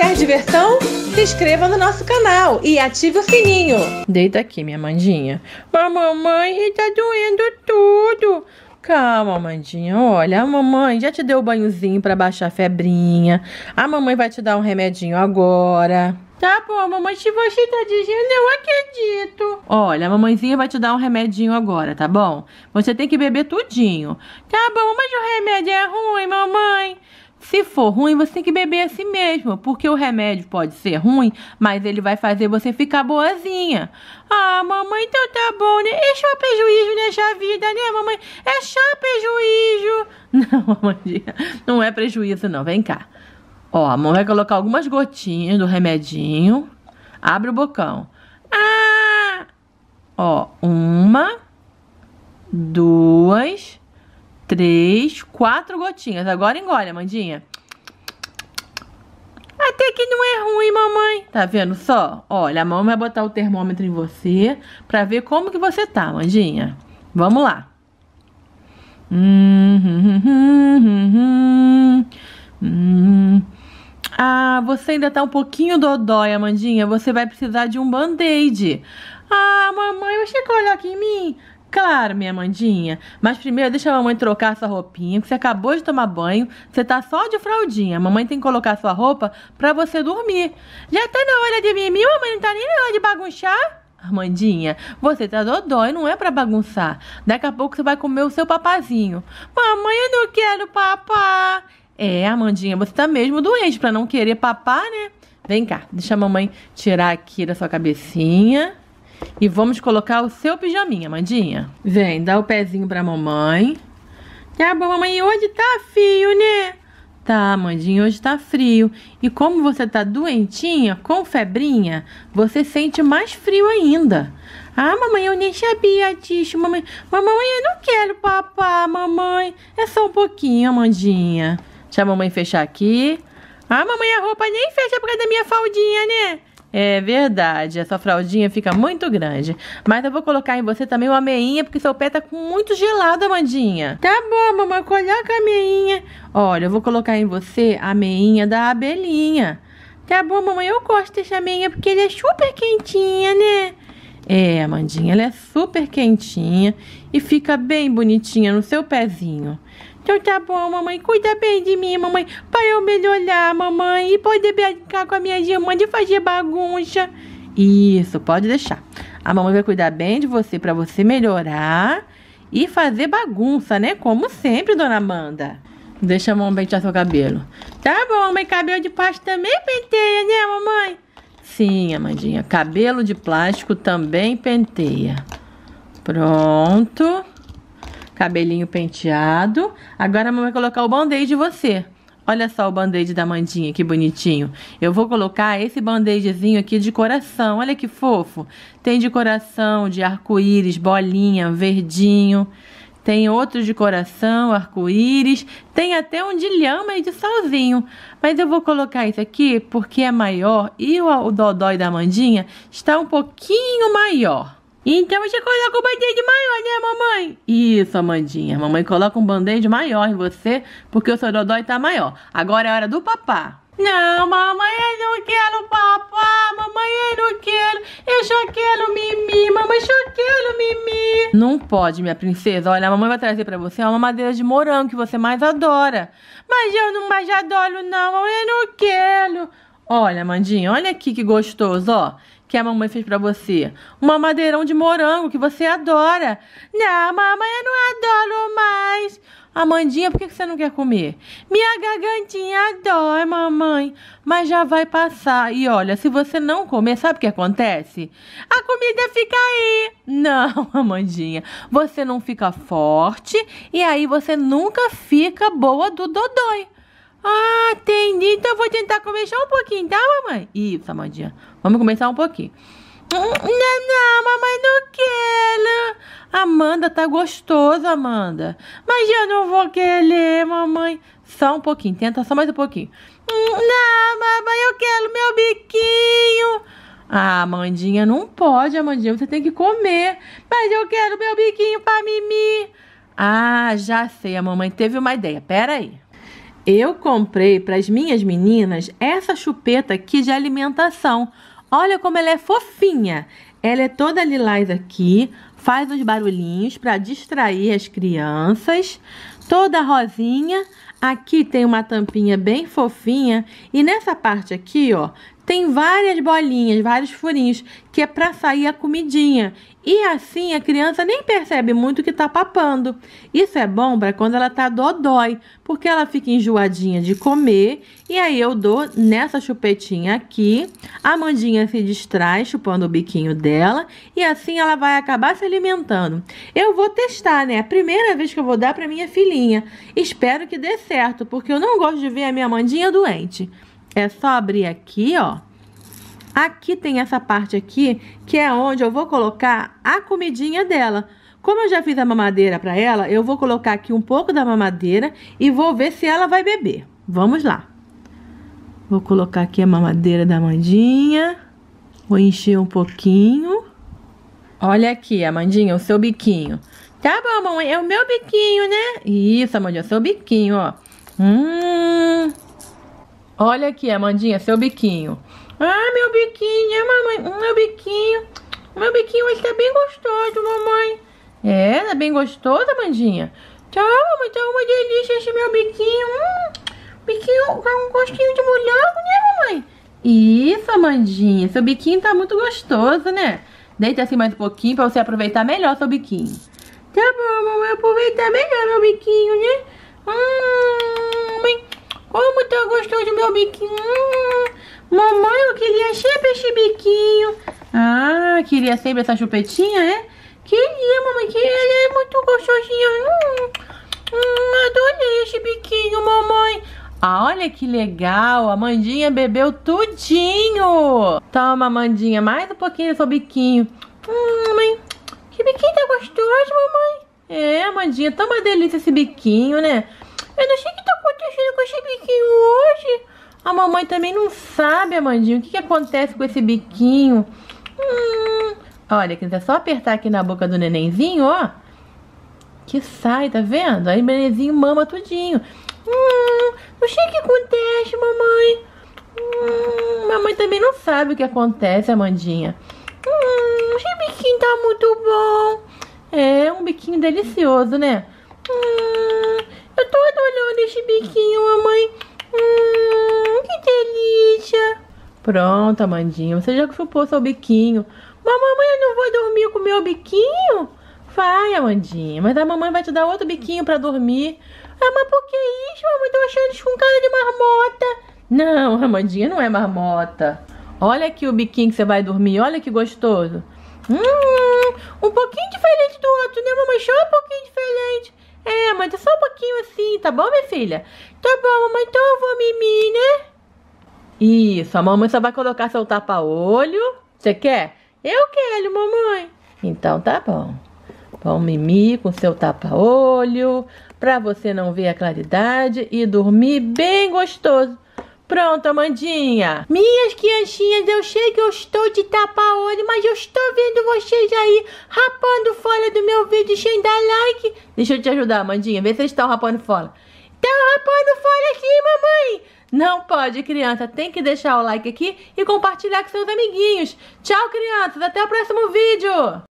Quer diversão? Se inscreva no nosso canal e ative o sininho. Deita aqui, minha mandinha. Mamãe, tá doendo tudo. Calma, mandinha. Olha, a mamãe já te deu o banhozinho para baixar a febrinha. A mamãe vai te dar um remedinho agora. Tá bom, mamãe, se você tá dizendo, eu acredito. Olha, a mamãezinha vai te dar um remedinho agora, tá bom? Você tem que beber tudinho. Tá bom, mas o remédio é ruim, mamãe. Se for ruim, você tem que beber assim mesmo, porque o remédio pode ser ruim, mas ele vai fazer você ficar boazinha. Ah, mamãe, então tá bom, né? É só prejuízo nessa vida, né, mamãe? É só prejuízo. Não, mamãe, não é prejuízo, não. Vem cá. Ó, a mãe vai colocar algumas gotinhas do remedinho. Abre o bocão. Ah! Ó, uma, duas três, quatro gotinhas. Agora engole, Amandinha. Até que não é ruim, mamãe. Tá vendo só? Olha, a mamãe vai botar o termômetro em você pra ver como que você tá, Amandinha. Vamos lá. Hum, hum, hum, ah, você ainda tá um pouquinho dodói, Amandinha. Você vai precisar de um band-aid. Ah, mamãe, você coloca em mim? Claro, minha mandinha. Mas primeiro deixa a mamãe trocar sua roupinha, que você acabou de tomar banho, você tá só de fraldinha. A mamãe tem que colocar sua roupa pra você dormir. Já tá na hora de mimir, mamãe não tá nem na hora de bagunçar. Armandinha, você tá dodói, não é pra bagunçar. Daqui a pouco você vai comer o seu papazinho. Mamãe, eu não quero papá. É, Armandinha, você tá mesmo doente pra não querer papá, né? Vem cá, deixa a mamãe tirar aqui da sua cabecinha. E vamos colocar o seu pijaminha, Mandinha. Vem, dá o pezinho pra mamãe. Tá bom, mamãe, hoje tá frio, né? Tá, Mandinha, hoje tá frio. E como você tá doentinha, com febrinha, você sente mais frio ainda. Ah, mamãe, eu nem sabia disso, mamãe. Mamãe, eu não quero papá, mamãe. É só um pouquinho, Mandinha. Deixa a mamãe fechar aqui. Ah, mamãe, a roupa nem fecha por causa da minha faldinha, né? É verdade, a sua fraldinha fica muito grande. Mas eu vou colocar em você também uma meinha, porque seu pé tá muito gelado, Amandinha. Tá bom, mamãe, coloca a meinha. Olha, eu vou colocar em você a meinha da abelhinha. Tá bom, mamãe, eu gosto dessa meinha, porque ele é super quentinha, né? É, Amandinha, ela é super quentinha e fica bem bonitinha no seu pezinho. Então tá bom, mamãe. Cuida bem de mim, mamãe. Para eu melhorar, mamãe. E poder brincar com a minha irmã de fazer bagunça. Isso, pode deixar. A mamãe vai cuidar bem de você para você melhorar e fazer bagunça, né? Como sempre, dona Amanda. Deixa a mamãe pentear seu cabelo. Tá bom, mãe. Cabelo de plástico também penteia, né, mamãe? Sim, Amandinha. Cabelo de plástico também penteia. Pronto cabelinho penteado. Agora a mamãe vai colocar o band-aid de você. Olha só o band-aid da Mandinha, que bonitinho. Eu vou colocar esse band-aidzinho aqui de coração, olha que fofo. Tem de coração, de arco-íris, bolinha, verdinho. Tem outro de coração, arco-íris. Tem até um de lhama e de salzinho. Mas eu vou colocar isso aqui porque é maior e o, o dodói da Mandinha está um pouquinho maior. Então você coloca o band-aid maior, né, mamãe? Isso, Amandinha. Mamãe coloca um band-aid maior em você, porque o seu dodói tá maior. Agora é hora do papá. Não, mamãe, eu não quero papá, mamãe, eu não quero, eu só quero mimi, mamãe, só quero mimi. Não pode, minha princesa, olha, a mamãe vai trazer pra você uma madeira de morango que você mais adora. Mas eu não mais adoro não, mamãe, eu não quero. Olha, Mandinha, olha aqui que gostoso, ó que a mamãe fez para você? Uma madeirão de morango que você adora. Não, mamãe, eu não adoro mais. Amandinha, por que você não quer comer? Minha gargantinha dói, mamãe. Mas já vai passar. E olha, se você não comer, sabe o que acontece? A comida fica aí. Não, Amandinha. Você não fica forte e aí você nunca fica boa do dodói. Ah, entendi. Então eu vou tentar começar um pouquinho, tá, mamãe? Isso, Amandinha. Vamos começar um pouquinho. Não, não, mamãe não quero. Amanda, tá gostosa, Amanda. Mas eu não vou querer, mamãe. Só um pouquinho, tenta só mais um pouquinho. Não, mamãe, eu quero meu biquinho. Ah, Amandinha, não pode, Amandinha, você tem que comer. Mas eu quero meu biquinho pra mimir. Ah, já sei, a mamãe teve uma ideia. Pera aí. Eu comprei para as minhas meninas essa chupeta aqui de alimentação. Olha como ela é fofinha. Ela é toda lilás aqui, faz uns barulhinhos para distrair as crianças. Toda rosinha. Aqui tem uma tampinha bem fofinha e nessa parte aqui, ó, tem várias bolinhas, vários furinhos, que é para sair a comidinha. E assim a criança nem percebe muito que está papando. Isso é bom para quando ela tá dodói, porque ela fica enjoadinha de comer. E aí eu dou nessa chupetinha aqui. A Mandinha se distrai chupando o biquinho dela e assim ela vai acabar se alimentando. Eu vou testar, né? A primeira vez que eu vou dar para minha filhinha. Espero que dê certo, porque eu não gosto de ver a minha Mandinha doente. É só abrir aqui, ó. Aqui tem essa parte aqui, que é onde eu vou colocar a comidinha dela. Como eu já fiz a mamadeira para ela, eu vou colocar aqui um pouco da mamadeira e vou ver se ela vai beber. Vamos lá. Vou colocar aqui a mamadeira da Mandinha. Vou encher um pouquinho. Olha aqui, Amandinha, o seu biquinho. Tá bom, mamãe, é o meu biquinho, né? Isso, Amandinha, é o seu biquinho, ó. Hum... Olha aqui, Amandinha, seu biquinho. Ah, meu biquinho, é, mamãe, meu biquinho. Meu biquinho hoje tá bem gostoso, mamãe. É, tá bem gostoso, Amandinha? Tá, mamãe, tá uma delícia esse meu biquinho. Hum, biquinho com um gostinho de molhado, né, mamãe? Isso, Amandinha, seu biquinho tá muito gostoso, né? Deita assim mais um pouquinho pra você aproveitar melhor seu biquinho. Tá bom, mamãe, aproveitar melhor meu biquinho, né? Hum... Como tão gostoso meu biquinho. Hum, mamãe, eu queria sempre esse biquinho. Ah, queria sempre essa chupetinha, é? Queria, mamãe, que ele é muito gostosinho. Hum, hum, adorei esse biquinho, mamãe. Ah, olha que legal, a Mandinha bebeu tudinho. Toma, Mandinha, mais um pouquinho do seu biquinho. Hum, mamãe, que biquinho tá gostoso, mamãe. É, Mandinha, tá uma delícia esse biquinho, né? Eu não achei que mexendo com esse biquinho hoje? A mamãe também não sabe, Amandinho. O que, que acontece com esse biquinho? Hum. Olha, que é tá só apertar aqui na boca do nenenzinho, ó. Que sai, tá vendo? Aí o nenenzinho mama tudinho. Hum, o que, que acontece, mamãe? Hum, mamãe também não sabe o que acontece, Amandinha. Hum, esse biquinho tá muito bom. É um biquinho delicioso, né? Hum, abre biquinho, mamãe. Hum, que delícia. Pronto, Amandinha, você já chupou seu biquinho. Mas mamãe, eu não vou dormir com o meu biquinho? Vai, Amandinha, mas a mamãe vai te dar outro biquinho pra dormir. Ah, mas por que isso? Mamãe, tô achando isso com cara de marmota. Não, Amandinha, não é marmota. Olha aqui o biquinho que você vai dormir, olha que gostoso. Hum, um pouquinho diferente do outro, né, mamãe? Só um pouquinho diferente. É, mas é só um pouquinho assim, tá bom, minha filha? Tá bom, mamãe, então eu vou mimir, né? Isso, a mamãe só vai colocar seu tapa-olho. Você quer? Eu quero, mamãe. Então tá bom. Vamos mimir com seu tapa-olho, pra você não ver a claridade e dormir bem gostoso. Pronto, Amandinha. Minhas criancinhas, eu sei que eu estou de tapa-olho, mas eu estou vendo vocês aí rapando folha do meu vídeo sem dar like. Deixa eu te ajudar, Amandinha. Vê se eles estão rapando folha. Estão tá rapando folha aqui, mamãe. Não pode, criança. Tem que deixar o like aqui e compartilhar com seus amiguinhos. Tchau, crianças. Até o próximo vídeo.